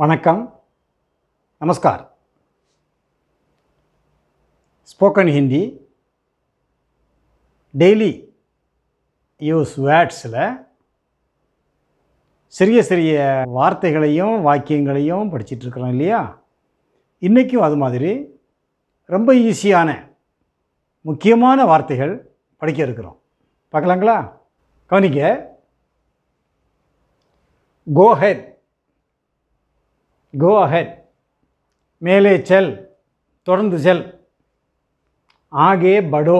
வணக்கம் நமஸ்கார் spoken Hindi daily use வேர்ட்ஸில் சிறிய சிறிய வார்த்தைகளையும் வாக்கியங்களையும் படிச்சிட்ருக்குறோம் இல்லையா இன்றைக்கும் அது மாதிரி ரொம்ப ஈஸியான முக்கியமான வார்த்தைகள் படிக்க இருக்கிறோம் பார்க்கலாங்களா கவனிக்க கோஹெட் கோ அஹெட் மேலே செல் தொடர்ந்து செல் ஆகே படோ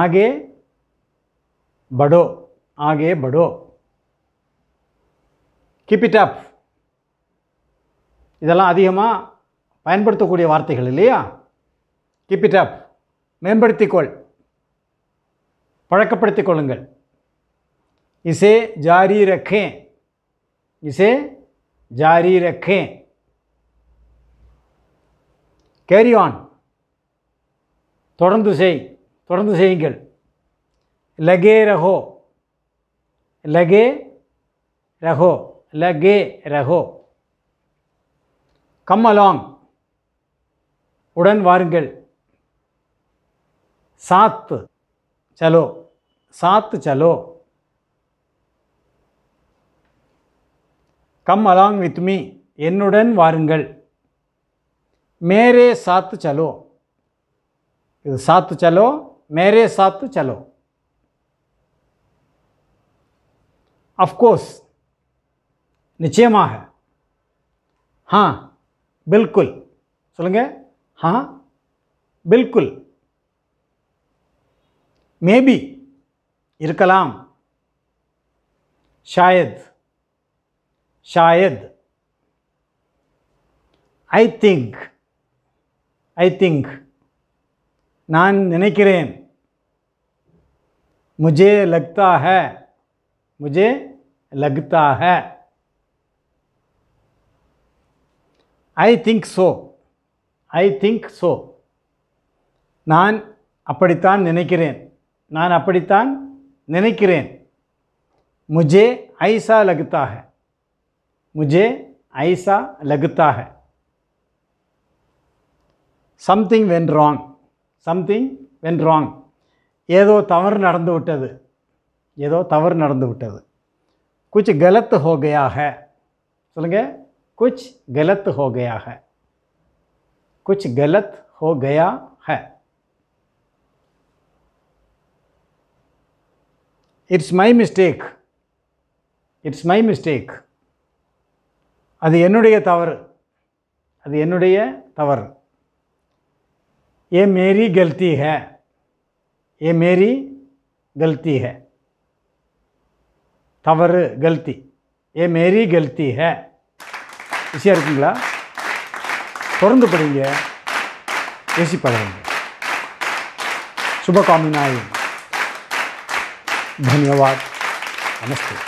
ஆகே படோ ஆகே படோ கீப் இட் அப் இதெல்லாம் அதிகமாக பயன்படுத்தக்கூடிய வார்த்தைகள் இல்லையா கீப் இட் அப் மேம்படுத்திக்கொள் பழக்கப்படுத்திக் கொள்ளுங்கள் இசே ஜாரி ரக்கே இசே ஜாரி रखें கேரி ஆன் தொடர்ந்து செய் தொடர்ந்து செய்யுங்கள் லகே ரஹோ லகே ரஹோ லகே ரஹோ கம் அலாங் உடன் வாருங்கள் சாத்து சலோ சாத்து சலோ कम अला वित् मी सालो मेरे साथ चलो निश्चय हाँ बिल्कुल सुलेंगे हाँ बिल्कुल मे बी शायद शायद ऐ थिंक ऐ थिंक नान नैकिन मुझे लगता है मुझे लगता है ऐ थिंक सो ऐ थिंक सो नान अपड़ितान नैकिन नान अपड़ितान नैकिन मुझे ऐसा लगता है मुझे ऐसा लगता है something went wrong something went wrong एदो तवटो तवटद कुछ गलत हो गया है सुनेंगे कुछ गलत हो गया है कुछ गलत हो गया है it's my mistake it's my mistake అది ఎన్నడే తవర్ అది ఎన్నడే తవర్ ఏ మేరీ గల్తి హై ఏ మేరీ గల్తి హై తవర్ గల్తి ఏ మేరీ గల్తి హై తీసి रखिएला तुरंत पढ़िए येसी पढ़िए शुभ कामनाएं धन्यवाद नमस्ते